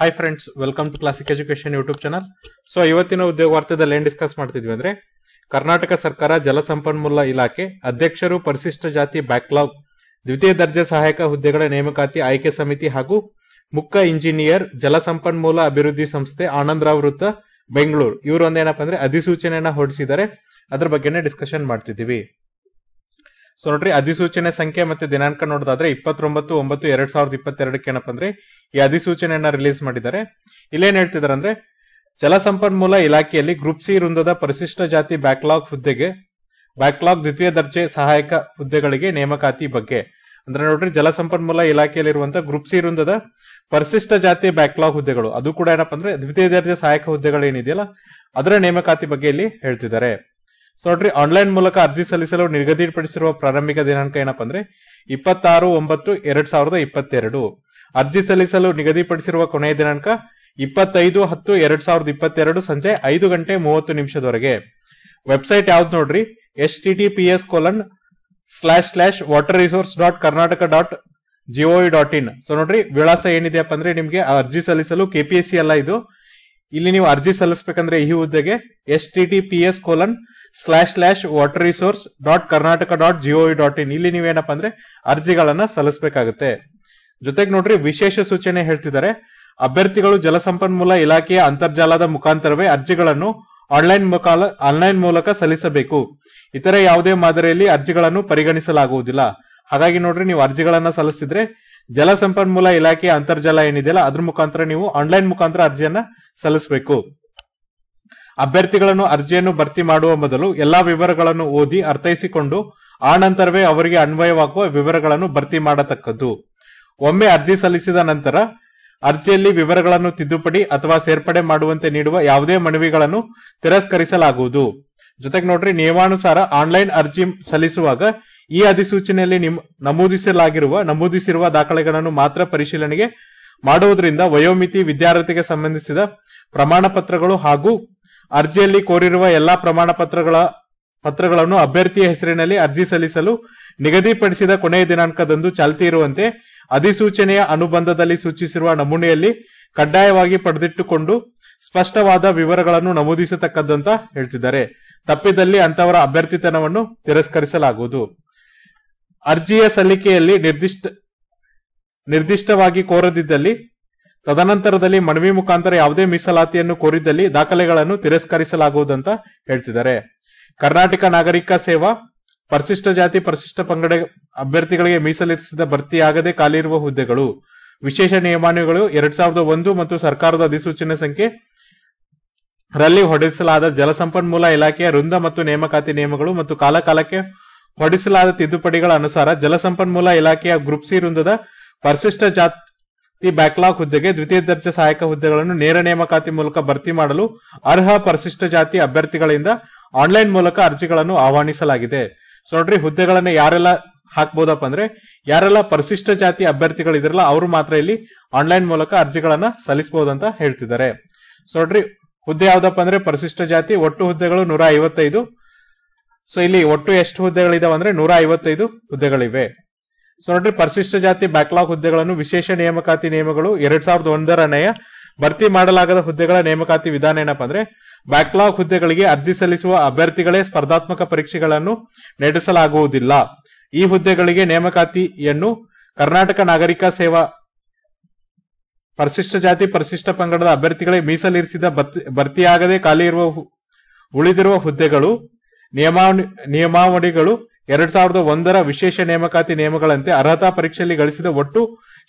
hi friends welcome to classic education YouTube channel so ಇವತ್ತಿನ ಉದ್ಯೋಗ ವಾರ್ತೆದಲ್ಲಿ ಏನ್ ಡಿಸ್ಕಸ್ ಮಾಡ್ತಿದ್ವಿ ಅಂದ್ರೆ ಕರ್ನಾಟಕ ಸರ್ಕಾರ ಜಲಸಂಪನ್ಮೂಲ ಇಲಾಖೆ ಅಧ್ಯಕ್ಷರು ಪರಿಶಿಷ್ಟ ಜಾತಿ ಬ್ಯಾಕ್ಲಾಗ್ ದ್ವಿತೀಯ ದರ್ಜೆ ಸಹಾಯಕ ಹುದ್ದೆಗಳ ನೇಮಕಾತಿ ಆಯ್ಕೆ ಸಮಿತಿ ಹಾಗೂ ಮುಖ್ಯ ಇಂಜಿನಿಯರ್ ಜಲಸಂಪನ್ಮೂಲ ಅಭಿವೃದ್ಧಿ ಸಂಸ್ಥೆ ಆನಂದ್ ವೃತ್ತ ಬೆಂಗಳೂರು ಇವರು ಒಂದೇನಪ್ಪ ಅಂದ್ರೆ ಅಧಿಸೂಚನೆಯನ್ನ ಹೊರಡಿಸಿದ್ದಾರೆ ಅದ್ರ ಬಗ್ಗೆನೇ ಡಿಸ್ಕಷನ್ ಮಾಡ್ತಿದ್ದೀವಿ ಸೊ ನೋಡ್ರಿ ಅಧಿಸೂಚನೆ ಸಂಖ್ಯೆ ಮತ್ತೆ ದಿನಾಂಕ ನೋಡೋದಾದ್ರೆ ಇಪ್ಪತ್ತೊಂಬತ್ತು ಒಂಬತ್ತು ಎರಡ್ ಸಾವಿರದ ಇಪ್ಪತ್ತೆರಡಕ್ಕೆ ಏನಪ್ಪ ಅಂದ್ರೆ ಈ ಅಧಿಸೂಚನೆಯನ್ನ ರಿಲೀಸ್ ಮಾಡಿದ್ದಾರೆ ಇಲ್ಲೇನ್ ಹೇಳ್ತಿದ್ದಾರೆ ಅಂದ್ರೆ ಜಲಸಂಪನ್ಮೂಲ ಇಲಾಖೆಯಲ್ಲಿ ಗ್ರೂಪ್ ಸಿ ವೃಂದದ ಪರಿಶಿಷ್ಟ ಜಾತಿ ಬ್ಯಾಕ್ಲಾಗ್ ಹುದ್ದೆಗೆ ಬ್ಯಾಕ್ಲಾಗ್ ದ್ವಿತೀಯ ದರ್ಜೆ ಸಹಾಯಕ ಹುದ್ದೆಗಳಿಗೆ ನೇಮಕಾತಿ ಬಗ್ಗೆ ಅಂದ್ರೆ ನೋಡ್ರಿ ಜಲಸಂಪನ್ಮೂಲ ಇಲಾಖೆಯಲ್ಲಿರುವಂತಹ ಗ್ರೂಪ್ ಸಿ ವೃಂದದ ಪರಿಶಿಷ್ಟ ಜಾತಿ ಬ್ಯಾಕ್ಲಾಗ್ ಹುದ್ದೆಗಳು ಅದು ಕೂಡ ಏನಪ್ಪ ಅಂದ್ರೆ ದ್ವಿತೀಯ ದರ್ಜೆ ಸಹಾಯಕ ಹುದ್ದೆಗಳು ಏನಿದೆಯಲ್ಲ ಅದರ ನೇಮಕಾತಿ ಬಗ್ಗೆ ಇಲ್ಲಿ ಹೇಳ್ತಿದ್ದಾರೆ ಸೊ ನೋಡ್ರಿ ಆನ್ಲೈನ್ ಮೂಲಕ ಅರ್ಜಿ ಸಲ್ಲಿಸಲು ನಿಗದಿಪಡಿಸಿರುವ ಪ್ರಾರಂಭಿಕ ದಿನಾಂಕ ಏನಪ್ಪ ಅಂದ್ರೆ ಇಪ್ಪತ್ತಾರು ಒಂಬತ್ತು ಎರಡ್ ಸಾವಿರದ ಇಪ್ಪತ್ತೆರಡು ಅರ್ಜಿ ಸಲ್ಲಿಸಲು ನಿಗದಿಪಡಿಸಿರುವ ಕೊನೆಯ ದಿನಾಂಕ ಇಪ್ಪತ್ತೈದು ಹತ್ತು ಎರಡ್ ಸಾವಿರದ ಇಪ್ಪತ್ತೆರಡು ಸಂಜೆ ಐದು ಗಂಟೆ ಮೂವತ್ತು ನಿಮಿಷದವರೆಗೆ ವೆಬ್ಸೈಟ್ ಯಾವ್ದು ನೋಡ್ರಿ H T T P S colon slash slash water resource dot Karnataka dot G O V dot in so ನೋಡ್ರಿ ವಿಳಾಸ ಏನಿದೆಯಪ್ಪ ಅಂದ್ರೆ ನಿಮ್ಗೆ ಅರ್ಜಿ ಸಲ್ಲಿಸಲು ಸಿ ಅಲ್ಲ ಇದು ಇಲ್ಲಿ ನೀವು ಅರ್ಜಿ ಸಲ್ಲಿಸಬೇಕಂದ್ರೆ ಈ ಹುದ್ದೆಗೆ H T T P S colon slash slash water resource dot Karnataka dot G O V dot in ಇಲ್ಲಿ ನೀವೇನಪ್ಪ ಅಂದ್ರೆ ಅರ್ಜಿಗಳನ್ನ ಸಲ್ಲಿಸಬೇಕಾಗುತ್ತೆ ಜೊತೆಗೆ ನೋಡ್ರಿ ವಿಶೇಷ ಸೂಚನೆ ಹೇಳ್ತಿದ್ದಾರೆ ಅಭ್ಯರ್ಥಿಗಳು ಜಲಸಂಪನ್ಮೂಲ ಇಲಾಖೆಯ ಅಂತರ್ಜಾಲದ ಮುಖಾಂತರವೇ ಅರ್ಜಿಗಳನ್ನು ಆನ್ಲೈನ್ ಆನ್ಲೈನ್ ಮೂಲಕ ಸಲ್ಲಿಸಬೇಕು ಇತರ ಯಾವುದೇ ಮಾದರಿಯಲ್ಲಿ ಅರ್ಜಿಗಳನ್ನು ಪರಿಗಣಿಸಲಾಗುವುದಿಲ್ಲ ಹಾಗಾಗಿ ನೋಡ್ರಿ ನೀವು ಅರ್ಜಿಗಳನ್ನ ಸಲ್ಲಿಸಿದ್ರೆ ಜಲಸಂಪನ್ಮೂಲ ಇಲಾಖೆಯ ಅಂತರ್ಜಾಲ ಏನಿದೆಯಲ್ಲ ಅದ್ರ ಮುಖಾಂತರ ನೀವು ಆನ್ಲೈನ್ ಮುಖಾಂತರ ಅರ್ಜಿಯನ್ನ ಸಲ್ಲಿಸಬೇಕು ಅಭ್ಯರ್ಥಿಗಳನ್ನು ಅರ್ಜಿಯನ್ನು ಭರ್ತಿ ಮಾಡುವ ಮೊದಲು ಎಲ್ಲಾ ವಿವರಗಳನ್ನು ಓದಿ ಅರ್ಥೈಸಿಕೊಂಡು ಆ ನಂತರವೇ ಅವರಿಗೆ ಅನ್ವಯವಾಗುವ ವಿವರಗಳನ್ನು ಭರ್ತಿ ಮಾಡತಕ್ಕದ್ದು ಒಮ್ಮೆ ಅರ್ಜಿ ಸಲ್ಲಿಸಿದ ನಂತರ ಅರ್ಜಿಯಲ್ಲಿ ವಿವರಗಳನ್ನು ತಿದ್ದುಪಡಿ ಅಥವಾ ಸೇರ್ಪಡೆ ಮಾಡುವಂತೆ ನೀಡುವ ಯಾವುದೇ ಮನವಿಗಳನ್ನು ತಿರಸ್ಕರಿಸಲಾಗುವುದು ಜೊತೆಗೆ ನೋಡ್ರಿ ನಿಯಮಾನುಸಾರ ಆನ್ಲೈನ್ ಅರ್ಜಿ ಸಲ್ಲಿಸುವಾಗ ಈ ಅಧಿಸೂಚನೆಯಲ್ಲಿ ನಿಮ್ ನಮೂದಿಸಲಾಗಿರುವ ನಮೂದಿಸಿರುವ ದಾಖಲೆಗಳನ್ನು ಮಾತ್ರ ಪರಿಶೀಲನೆಗೆ ಮಾಡುವುದರಿಂದ ವಯೋಮಿತಿ ವಿದ್ಯಾರ್ಥಿಗೆ ಸಂಬಂಧಿಸಿದ ಪ್ರಮಾಣ ಹಾಗೂ ಅರ್ಜಿಯಲ್ಲಿ ಕೋರಿರುವ ಎಲ್ಲಾ ಪ್ರಮಾಣ ಪತ್ರಗಳ ಪತ್ರಗಳನ್ನು ಅಭ್ಯರ್ಥಿಯ ಹೆಸರಿನಲ್ಲಿ ಅರ್ಜಿ ಸಲ್ಲಿಸಲು ನಿಗದಿಪಡಿಸಿದ ಕೊನೆಯ ದಿನಾಂಕದಂದು ಚಾಲ್ತಿ ಇರುವಂತೆ ಅಧಿಸೂಚನೆಯ ಅನುಬಂಧದಲ್ಲಿ ಸೂಚಿಸಿರುವ ನಮೂನೆಯಲ್ಲಿ ಕಡ್ಡಾಯವಾಗಿ ಪಡೆದಿಟ್ಟುಕೊಂಡು ಸ್ಪಷ್ಟವಾದ ವಿವರಗಳನ್ನು ನಮೂದಿಸತಕ್ಕದ್ದಂತ ಹೇಳ್ತಿದ್ದಾರೆ ತಪ್ಪಿದಲ್ಲಿ ಅಂತವರ ಅಭ್ಯರ್ಥಿತನವನ್ನು ತಿರಸ್ಕರಿಸಲಾಗುವುದು ಅರ್ಜಿಯ ಸಲ್ಲಿಕೆಯಲ್ಲಿ ನಿರ್ದಿಷ್ಟ ನಿರ್ದಿಷ್ಟವಾಗಿ ಕೋರದಿದ್ದಲ್ಲಿ ತದನಂತರದಲ್ಲಿ ಮನವಿ ಮುಖಾಂತರ ಯಾವುದೇ ಮೀಸಲಾತಿಯನ್ನು ಕೋರಿದ್ದಲ್ಲಿ ದಾಖಲೆಗಳನ್ನು ತಿರಸ್ಕರಿಸಲಾಗುವುದು ಅಂತ ಹೇಳ್ತಿದ್ದಾರೆ ಕರ್ನಾಟಕ ನಾಗರಿಕ ಸೇವಾ ಪರಿಶಿಷ್ಟ ಜಾತಿ ಪರಿಶಿಷ್ಟ ಪಂಗಡ ಅಭ್ಯರ್ಥಿಗಳಿಗೆ ಮೀಸಲಿರಿಸಿದ ಭರ್ತಿಯಾಗದೆ ಖಾಲಿರುವ ಹುದ್ದೆಗಳು ವಿಶೇಷ ನಿಯಮಾನುಗಳು ಎರಡ್ ಸಾವಿರದ ಒಂದು ಮತ್ತು ಸರ್ಕಾರದ ಅಧಿಸೂಚನೆ ಸಂಖ್ಯೆ ರಲ್ಲಿ ಹೊರಡಿಸಲಾದ ಜಲಸಂಪನ್ಮೂಲ ಇಲಾಖೆಯ ವೃಂದ ಮತ್ತು ನೇಮಕಾತಿ ನಿಯಮಗಳು ಮತ್ತು ಕಾಲಕಾಲಕ್ಕೆ ಹೊರಡಿಸಲಾದ ತಿದ್ದುಪಡಿಗಳ ಅನುಸಾರ ಜಲಸಂಪನ್ಮೂಲ ಇಲಾಖೆಯ ಗ್ರೂಪ್ ಸಿ ವೃಂದದ ಪರಿಶಿಷ್ಟ ಜಾತಿ ಈ ಬ್ಯಾಕ್ಲಾಗ್ ಹುದ್ದೆಗೆ ದ್ವಿತೀಯ ದರ್ಜೆ ಸಹಾಯಕ ಹುದ್ದೆಗಳನ್ನು ನೇರ ನೇಮಕಾತಿ ಮೂಲಕ ಭರ್ತಿ ಮಾಡಲು ಅರ್ಹ ಪರಿಶಿಷ್ಟ ಜಾತಿ ಅಭ್ಯರ್ಥಿಗಳಿಂದ ಆನ್ಲೈನ್ ಮೂಲಕ ಅರ್ಜಿಗಳನ್ನು ಆಹ್ವಾನಿಸಲಾಗಿದೆ ಸೊ ನೋಡ್ರಿ ಹುದ್ದೆಗಳನ್ನ ಯಾರೆಲ್ಲ ಹಾಕ್ಬೋದಪ್ಪ ಅಂದ್ರೆ ಯಾರೆಲ್ಲ ಪರಿಶಿಷ್ಟ ಜಾತಿ ಅಭ್ಯರ್ಥಿಗಳಿದ್ರಲ್ಲ ಅವರು ಮಾತ್ರ ಇಲ್ಲಿ ಆನ್ಲೈನ್ ಮೂಲಕ ಅರ್ಜಿಗಳನ್ನ ಅಂತ ಹೇಳ್ತಿದ್ದಾರೆ ಸೊ ನೋಡ್ರಿ ಹುದ್ದೆ ಯಾವ್ದಪ್ಪ ಅಂದ್ರೆ ಪರಿಶಿಷ್ಟ ಜಾತಿ ಒಟ್ಟು ಹುದ್ದೆಗಳು ನೂರ ಐವತ್ತೈದು ಸೊ ಇಲ್ಲಿ ಒಟ್ಟು ಎಷ್ಟು ಹುದ್ದೆಗಳಿದಾವೆ ಅಂದ್ರೆ ನೂರ ಐವತ್ತೈದು ಹುದ್ದೆಗಳಿವೆ ಸೊ ನೋಡ್ರಿ ಪರಿಶಿಷ್ಟ ಜಾತಿ ಬ್ಯಾಕ್ಲಾಗ್ ಹುದ್ದೆಗಳನ್ನು ವಿಶೇಷ ನೇಮಕಾತಿ ನಿಯಮಗಳು ಎರಡ್ ಸಾವಿರದ ಒಂದರನೆಯ ಭರ್ತಿ ಮಾಡಲಾಗದ ಹುದ್ದೆಗಳ ನೇಮಕಾತಿ ವಿಧಾನ ಏನಪ್ಪ ಅಂದ್ರೆ ಬ್ಯಾಕ್ಲಾಗ್ ಹುದ್ದೆಗಳಿಗೆ ಅರ್ಜಿ ಸಲ್ಲಿಸುವ ಅಭ್ಯರ್ಥಿಗಳೇ ಸ್ಪರ್ಧಾತ್ಮಕ ಪರೀಕ್ಷೆಗಳನ್ನು ನಡೆಸಲಾಗುವುದಿಲ್ಲ ಈ ಹುದ್ದೆಗಳಿಗೆ ನೇಮಕಾತಿಯನ್ನು ಕರ್ನಾಟಕ ನಾಗರಿಕ ಸೇವಾ ಪರಿಶಿಷ್ಟ ಜಾತಿ ಪರಿಶಿಷ್ಟ ಪಂಗಡದ ಅಭ್ಯರ್ಥಿಗಳೇ ಮೀಸಲಿರಿಸಿದ ಭರ್ತಿಯಾಗದೆ ಖಾಲಿ ಇರುವ ಉಳಿದಿರುವ ಹುದ್ದೆಗಳು ನಿಯಮಾವಳಿಗಳು ಎರಡ್ ಸಾವಿರದ ಒಂದರ ವಿಶೇಷ ನೇಮಕಾತಿ ನಿಯಮಗಳಂತೆ ಅರ್ಹತಾ ಪರೀಕ್ಷೆಯಲ್ಲಿ ಗಳಿಸಿದ ಒಟ್ಟು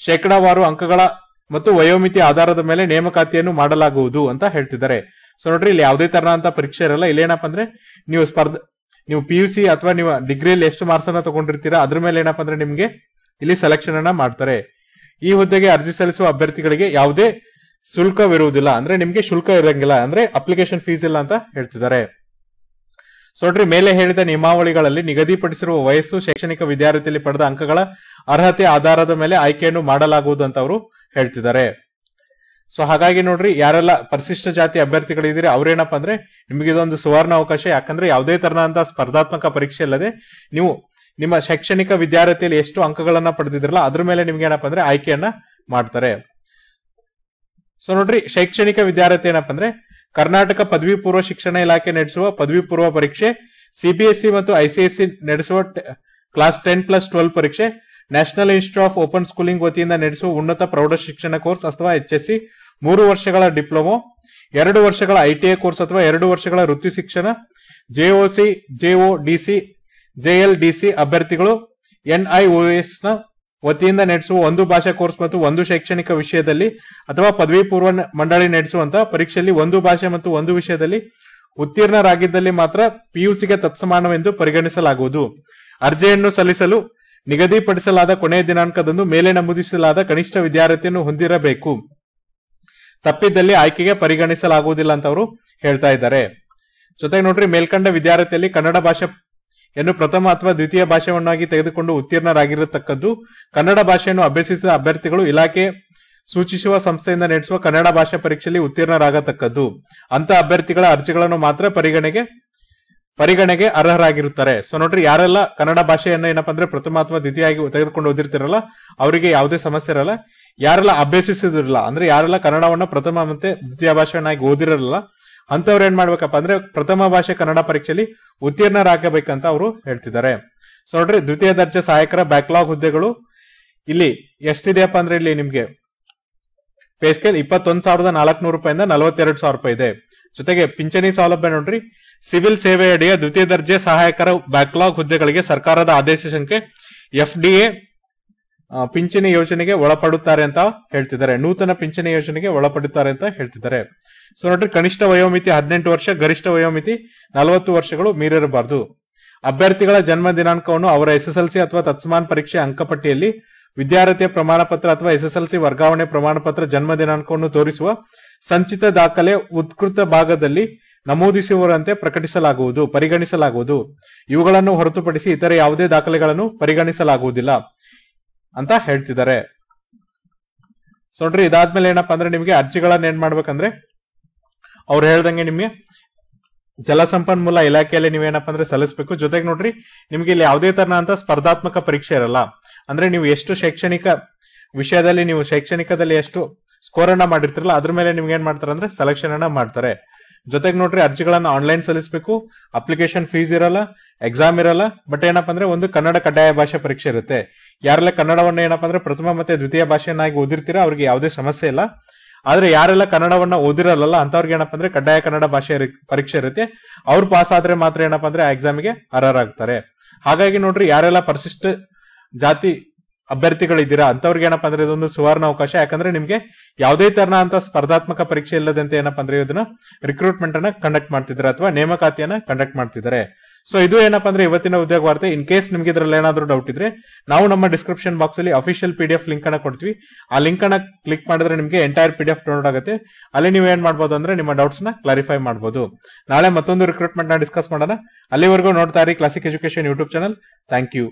ಶೇಕಡಾವಾರು ಅಂಕಗಳ ಮತ್ತು ವಯೋಮಿತಿ ಆಧಾರದ ಮೇಲೆ ನೇಮಕಾತಿಯನ್ನು ಮಾಡಲಾಗುವುದು ಅಂತ ಹೇಳ್ತಿದ್ದಾರೆ ಸೊ ನೋಡ್ರಿ ಇಲ್ಲಿ ಯಾವುದೇ ಅಂತ ಪರೀಕ್ಷೆ ಇರಲ್ಲ ಇಲ್ಲೇನಪ್ಪ ಅಂದ್ರೆ ನೀವು ಸ್ಪರ್ಧ ನೀವು ಪಿ ಯು ಸಿ ಅಥವಾ ನೀವು ಡಿಗ್ರಿಯಲ್ಲಿ ಎಷ್ಟು ಮಾರ್ಕ್ಸ್ ಅನ್ನ ತಗೊಂಡಿರ್ತೀರಾ ಅದ್ರ ಮೇಲೆ ಏನಪ್ಪ ಅಂದ್ರೆ ನಿಮಗೆ ಇಲ್ಲಿ ಸೆಲೆಕ್ಷನ್ ಅನ್ನ ಮಾಡ್ತಾರೆ ಈ ಹುದ್ದೆಗೆ ಅರ್ಜಿ ಸಲ್ಲಿಸುವ ಅಭ್ಯರ್ಥಿಗಳಿಗೆ ಯಾವುದೇ ಶುಲ್ಕವಿರುವುದಿಲ್ಲ ಅಂದ್ರೆ ನಿಮಗೆ ಶುಲ್ಕ ಇರಂಗಿಲ್ಲ ಅಂದ್ರೆ ಅಪ್ಲಿಕೇಶನ್ ಫೀಸ್ ಇಲ್ಲ ಅಂತ ಹೇಳ್ತಿದ್ದಾರೆ ಸೋಡ್ರಿ ಮೇಲೆ ಹೇಳಿದ ನಿಯಮಾವಳಿಗಳಲ್ಲಿ ನಿಗದಿಪಡಿಸಿರುವ ವಯಸ್ಸು ಶೈಕ್ಷಣಿಕ ವಿದ್ಯಾರ್ಥಿಯಲ್ಲಿ ಪಡೆದ ಅಂಕಗಳ ಅರ್ಹತೆ ಆಧಾರದ ಮೇಲೆ ಆಯ್ಕೆಯನ್ನು ಮಾಡಲಾಗುವುದು ಅಂತ ಅವರು ಹೇಳ್ತಿದ್ದಾರೆ ಸೊ ಹಾಗಾಗಿ ನೋಡ್ರಿ ಯಾರೆಲ್ಲ ಪರಿಶಿಷ್ಟ ಜಾತಿ ಅಭ್ಯರ್ಥಿಗಳಿದ್ದೀರಿ ಅವ್ರೇನಪ್ಪ ಅಂದ್ರೆ ನಿಮಗೆ ಇದೊಂದು ಸುವರ್ಣ ಅವಕಾಶ ಯಾಕಂದ್ರೆ ಯಾವುದೇ ತರಹದ ಸ್ಪರ್ಧಾತ್ಮಕ ಪರೀಕ್ಷೆ ಅಲ್ಲದೆ ನೀವು ನಿಮ್ಮ ಶೈಕ್ಷಣಿಕ ವಿದ್ಯಾರ್ಥಿಯಲ್ಲಿ ಎಷ್ಟು ಅಂಕಗಳನ್ನ ಪಡೆದಿದ್ರಲ್ಲ ಅದ್ರ ಮೇಲೆ ನಿಮ್ಗೆ ಏನಪ್ಪ ಅಂದ್ರೆ ಆಯ್ಕೆಯನ್ನ ಮಾಡ್ತಾರೆ ಸೊ ನೋಡ್ರಿ ಶೈಕ್ಷಣಿಕ ವಿದ್ಯಾರ್ಥಿ ಏನಪ್ಪ ಅಂದ್ರೆ ಕರ್ನಾಟಕ ಪದವಿ ಪೂರ್ವ ಶಿಕ್ಷಣ ಇಲಾಖೆ ನಡೆಸುವ ಪದವಿ ಪೂರ್ವ ಪರೀಕ್ಷೆ ಸಿಬಿಎಸ್ಇ e ಮತ್ತು ಐಸಿಎಸ್ಇ e ನಡೆಸುವ ಕ್ಲಾಸ್ ಟೆನ್ ಪ್ಲಸ್ ಟ್ವೆಲ್ವ್ ಪರೀಕ್ಷೆ national institute of open schooling ವತಿಯಿಂದ ನಡೆಸುವ ಉನ್ನತ ಪ್ರೌಢ ಶಿಕ್ಷಣ ಕೋರ್ಸ್ ಅಥವಾ ಎಚ್ಎಸ್ಸಿ e ಮೂರು ವರ್ಷಗಳ ಡಿಪ್ಲೊಮೊ ಎರಡು ವರ್ಷಗಳ ಐಟಿಐ ಕೋರ್ಸ್ ಅಥವಾ ಎರಡು ವರ್ಷಗಳ ವೃತ್ತಿ ಶಿಕ್ಷಣ ಜೆಒಸಿ ಜೆಒಡಿಸಿ ಜೆಎಲ್ಡಿಸಿ ಅಭ್ಯರ್ಥಿಗಳು ಎನ್ಐಒಎಸ್ನ ವತಿಯಿಂದ ನಡೆಸುವ ಒಂದು ಭಾಷಾ ಕೋರ್ಸ್ ಮತ್ತು ಒಂದು ಶೈಕ್ಷಣಿಕ ವಿಷಯದಲ್ಲಿ ಅಥವಾ ಪದವಿ ಪೂರ್ವ ಮಂಡಳಿ ನಡೆಸುವಂತಹ ಪರೀಕ್ಷೆಯಲ್ಲಿ ಒಂದು ಭಾಷೆ ಮತ್ತು ಒಂದು ವಿಷಯದಲ್ಲಿ ಉತ್ತೀರ್ಣರಾಗಿದ್ದಲ್ಲಿ ಮಾತ್ರ ಪಿಯುಸಿಗೆ ತತ್ಸಮಾನವೆಂದು ಪರಿಗಣಿಸಲಾಗುವುದು ಅರ್ಜಿಯನ್ನು ಸಲ್ಲಿಸಲು ನಿಗದಿಪಡಿಸಲಾದ ಕೊನೆಯ ದಿನಾಂಕದಂದು ಮೇಲೆ ನಮೂದಿಸಲಾದ ಕನಿಷ್ಠ ವಿದ್ಯಾರ್ಥಿಯನ್ನು ಹೊಂದಿರಬೇಕು ತಪ್ಪಿದ್ದಲ್ಲಿ ಆಯ್ಕೆಗೆ ಪರಿಗಣಿಸಲಾಗುವುದಿಲ್ಲ ಅಂತ ಅವರು ಹೇಳ್ತಾ ಇದ್ದಾರೆ ಜೊತೆಗೆ ನೋಡ್ರಿ ಮೇಲ್ಕಂಡ ವಿದ್ಯಾರ್ಥಿಯಲ್ಲಿ ಕನ್ನಡ ಭಾಷೆ ಯನ್ನು ಪ್ರಥಮ ಅಥವಾ ದ್ವಿತೀಯ ಭಾಷೆಯನ್ನಾಗಿ ತೆಗೆದುಕೊಂಡು ಉತ್ತೀರ್ಣರಾಗಿರತಕ್ಕದ್ದು ಕನ್ನಡ ಭಾಷೆಯನ್ನು ಅಭ್ಯಸಿಸಿದ ಅಭ್ಯರ್ಥಿಗಳು ಇಲಾಖೆ ಸೂಚಿಸುವ ಸಂಸ್ಥೆಯಿಂದ ನಡೆಸುವ ಕನ್ನಡ ಭಾಷಾ ಪರೀಕ್ಷೆಯಲ್ಲಿ ಉತ್ತೀರ್ಣರಾಗತಕ್ಕದ್ದು ಅಂತ ಅಭ್ಯರ್ಥಿಗಳ ಅರ್ಜಿಗಳನ್ನು ಮಾತ್ರ ಪರಿಗಣೆಗೆ ಪರಿಗಣೆಗೆ ಅರ್ಹರಾಗಿರುತ್ತಾರೆ ಸೊ ನೋಡ್ರಿ ಯಾರೆಲ್ಲ ಕನ್ನಡ ಭಾಷೆಯನ್ನ ಏನಪ್ಪ ಅಂದ್ರೆ ಪ್ರಥಮ ಅಥವಾ ದ್ವಿತೀಯ ಆಗಿ ತೆಗೆದುಕೊಂಡು ಓದಿರ್ತಿರಲ್ಲ ಅವರಿಗೆ ಯಾವುದೇ ಸಮಸ್ಯೆ ಇರಲ್ಲ ಯಾರೆಲ್ಲ ಅಭ್ಯಸಿಸಿದಿರಲ್ಲ ಅಂದ್ರೆ ಯಾರೆಲ್ಲ ಕನ್ನಡವನ್ನ ಪ್ರಥಮ ಮತ್ತೆ ದ್ವಿತೀಯ ಭಾಷೆಯನ್ನಾಗಿ ಓದಿರಲ್ಲ ಅಂತವ್ರು ಏನ್ ಮಾಡ್ಬೇಕಪ್ಪ ಅಂದ್ರೆ ಪ್ರಥಮ ಭಾಷೆ ಕನ್ನಡ ಪರೀಕ್ಷೆಯಲ್ಲಿ ಉತ್ತೀರ್ಣರಾಗಬೇಕಂತ ಅವರು ಹೇಳ್ತಿದ್ದಾರೆ ಸೊ ನೋಡ್ರಿ ದ್ವಿತೀಯ ದರ್ಜೆ ಸಹಾಯಕರ ಬ್ಯಾಕ್ಲಾಗ್ ಹುದ್ದೆಗಳು ಇಲ್ಲಿ ಎಷ್ಟಿದೆಯಪ್ಪ ಅಂದ್ರೆ ಇಲ್ಲಿ ನಿಮ್ಗೆ ಪೇ ಸ್ಕೇಲ್ ಇಪ್ಪತ್ತೊಂದು ಸಾವಿರದ ನಾಲ್ಕನೂರು ರೂಪಾಯಿಂದ ನಲವತ್ತೆರಡು ಸಾವಿರ ರೂಪಾಯಿ ಇದೆ ಜೊತೆಗೆ ಪಿಂಚಣಿ ಸೌಲಭ್ಯ ನೋಡ್ರಿ ಸಿವಿಲ್ ಸೇವೆಯಡಿಯ ದ್ವಿತೀಯ ದರ್ಜೆ ಸಹಾಯಕರ ಬ್ಯಾಕ್ಲಾಗ್ ಹುದ್ದೆಗಳಿಗೆ ಸರ್ಕಾರದ ಆದೇಶ ಸಂಖ್ಯೆ ಎಫ್ ಎ ಪಿಂಚಣಿ ಯೋಜನೆಗೆ ಒಳಪಡುತ್ತಾರೆ ಅಂತ ಹೇಳ್ತಿದ್ದಾರೆ ನೂತನ ಪಿಂಚಣಿ ಯೋಜನೆಗೆ ಒಳಪಡುತ್ತಾರೆ ಅಂತ ಹೇಳ್ತಿದ್ದಾರೆ ಸೊ ನೋಡ್ರಿ ಕನಿಷ್ಠ ವಯೋಮಿತಿ ಹದಿನೆಂಟು ವರ್ಷ ಗರಿಷ್ಠ ವಯೋಮಿತಿ ನಲವತ್ತು ವರ್ಷಗಳು ಮೀರಿರಬಾರದು ಅಭ್ಯರ್ಥಿಗಳ ಜನ್ಮ ದಿನಾಂಕವನ್ನು ಅವರ ಎಸ್ಎಸ್ಎಲ್ಸಿ ಅಥವಾ ತತ್ಸಮಾನ್ ಪರೀಕ್ಷೆ ಅಂಕಪಟ್ಟಿಯಲ್ಲಿ ವಿದ್ಯಾರ್ಥಿಯ ಪ್ರಮಾಣ ಪತ್ರ ಅಥವಾ ಎಸ್ಎಸ್ಎಲ್ಸಿ ವರ್ಗಾವಣೆ ಪ್ರಮಾಣ ಪತ್ರ ಜನ್ಮ ದಿನಾಂಕವನ್ನು ತೋರಿಸುವ ಸಂಚಿತ ದಾಖಲೆ ಉತ್ಕೃತ ಭಾಗದಲ್ಲಿ ನಮೂದಿಸುವಂತೆ ಪ್ರಕಟಿಸಲಾಗುವುದು ಪರಿಗಣಿಸಲಾಗುವುದು ಇವುಗಳನ್ನು ಹೊರತುಪಡಿಸಿ ಇತರೆ ಯಾವುದೇ ದಾಖಲೆಗಳನ್ನು ಪರಿಗಣಿಸಲಾಗುವುದಿಲ್ಲ ಅಂತ ಹೇಳ್ತಿದ್ದಾರೆ ಸೊ ನೋಡ್ರಿ ಇದಾದ್ಮೇಲೆ ಏನಪ್ಪಾ ಅಂದ್ರೆ ನಿಮಗೆ ಅರ್ಜಿಗಳನ್ನ ಏನ್ ಮಾಡ್ಬೇಕಂದ್ರೆ ಅವ್ರು ಹೇಳ್ದಂಗೆ ನಿಮಗೆ ಜಲಸಂಪನ್ಮೂಲ ಇಲಾಖೆಯಲ್ಲಿ ನೀವೇನಪ್ಪ ಅಂದ್ರೆ ಸಲ್ಲಿಸಬೇಕು ಜೊತೆಗೆ ನೋಡ್ರಿ ನಿಮ್ಗೆ ಇಲ್ಲಿ ಯಾವುದೇ ಅಂತ ಸ್ಪರ್ಧಾತ್ಮಕ ಪರೀಕ್ಷೆ ಇರಲ್ಲ ಅಂದ್ರೆ ನೀವು ಎಷ್ಟು ಶೈಕ್ಷಣಿಕ ವಿಷಯದಲ್ಲಿ ನೀವು ಶೈಕ್ಷಣಿಕದಲ್ಲಿ ಎಷ್ಟು ಸ್ಕೋರ್ ಅನ್ನ ಮಾಡಿರ್ತಿರಲ್ಲ ಅದ್ರ ಮೇಲೆ ನಿಮ್ಗೆ ಏನ್ ಮಾಡ್ತಾರೆ ಅಂದ್ರೆ ಸೆಲೆಕ್ಷನ್ ಅನ್ನ ಮಾಡ್ತಾರೆ ಜೊತೆಗೆ ನೋಡ್ರಿ ಅರ್ಜಿಗಳನ್ನ ಆನ್ಲೈನ್ ಸಲ್ಲಿಸಬೇಕು ಅಪ್ಲಿಕೇಶನ್ ಫೀಸ್ ಇರಲ್ಲ ಎಕ್ಸಾಮ್ ಇರಲ್ಲ ಬಟ್ ಏನಪ್ಪ ಅಂದ್ರೆ ಒಂದು ಕನ್ನಡ ಕಡ್ಡಾಯ ಭಾಷೆ ಪರೀಕ್ಷೆ ಇರುತ್ತೆ ಯಾರೆಲ್ಲ ಕನ್ನಡವನ್ನು ಏನಪ್ಪ ಅಂದ್ರೆ ಪ್ರಥಮ ಮತ್ತೆ ದ್ವಿತೀಯ ಭಾಷೆಯನ್ನಾಗಿ ಓದಿರ್ತೀರಾ ಅವ್ರಿಗೆ ಯಾವುದೇ ಸಮಸ್ಯೆ ಇಲ್ಲ ಆದ್ರೆ ಯಾರೆಲ್ಲ ಕನ್ನಡವನ್ನ ಓದಿರಲ್ಲ ಅಂತವ್ರಿಗೆ ಏನಪ್ಪ ಅಂದ್ರೆ ಕಡ್ಡಾಯ ಕನ್ನಡ ಭಾಷೆ ಪರೀಕ್ಷೆ ಇರುತ್ತೆ ಅವ್ರು ಪಾಸ್ ಆದ್ರೆ ಮಾತ್ರ ಏನಪ್ಪ ಅಂದ್ರೆ ಆ ಎಕ್ಸಾಮಿಗೆ ಅರ್ಹರಾಗ್ತಾರೆ ಹಾಗಾಗಿ ನೋಡ್ರಿ ಯಾರೆಲ್ಲ ಪರಿಶಿಷ್ಟ ಜಾತಿ ಅಭ್ಯರ್ಥಿಗಳಿದ್ದೀರಾ ಅಂತವ್ರಿಗೆ ಏನಪ್ಪಾ ಅಂದ್ರೆ ಇದೊಂದು ಸುವರ್ಣ ಅವಕಾಶ ಯಾಕಂದ್ರೆ ನಿಮ್ಗೆ ಯಾವುದೇ ಅಂತ ಸ್ಪರ್ಧಾತ್ಮಕ ಪರೀಕ್ಷೆ ಇಲ್ಲದಂತೆ ಏನಪ್ಪಾ ಅಂದ್ರೆ ಇದನ್ನ ರಿಕ್ರೂಟ್ಮೆಂಟ್ ಅನ್ನ ಕಂಡಕ್ಟ್ ಮಾಡ್ತಿದ್ದಾರೆ ಅಥವಾ ನೇಮಕಾತಿಯನ್ನ ಕಂಡಕ್ಟ್ ಮಾಡ್ತಿದ್ದಾರೆ ಸೊ ಇದು ಏನಪ್ಪ ಅಂದ್ರೆ ಇವತ್ತಿನ ಉದ್ಯೋಗ ವಾರ್ತೆ ಇನ್ ಕೇಸ್ ನಿಮ್ಗೆ ಇದ್ರಲ್ಲಿ ಏನಾದ್ರು ಡೌಟ್ ಇದ್ರೆ ನಾವು ನಮ್ಮ ಡಿಸ್ಕ್ರಿಪ್ಷನ್ ಬಾಕ್ಸ್ ಅಲ್ಲಿ ಅಫಿಷಿಯಲ್ ಪಿಡಿಎಫ್ ಲಿಂಕ್ ಅನ್ನ ಕೊಡ್ತೀವಿ ಆ ಲಿಂಕ್ ಅನ್ನ ಕ್ಲಿಕ್ ಮಾಡಿದ್ರೆ ನಿಮಗೆ ಎಂಟೈರ್ ಪಿಡಿಎಫ್ ಡೌನ್ಲೋಡ್ ಆಗುತ್ತೆ ಅಲ್ಲಿ ನೀವು ಏನ್ ಮಾಡಬಹುದು ಅಂದ್ರೆ ನಿಮ್ಮ ಡೌಟ್ಸ್ ನ ಕ್ಲಾರಿಫೈ ಮಾಡಬಹುದು ನಾಳೆ ಮತ್ತೊಂದು ರಿಕ್ರೂಟ್ಮೆಂಟ್ ನ ಡಿಸ್ಕಸ್ ಮಾಡೋಣ ಅಲ್ಲಿವರೆಗೂ ನೋಡ್ತಾ ಇರಿ classic education YouTube channel thank you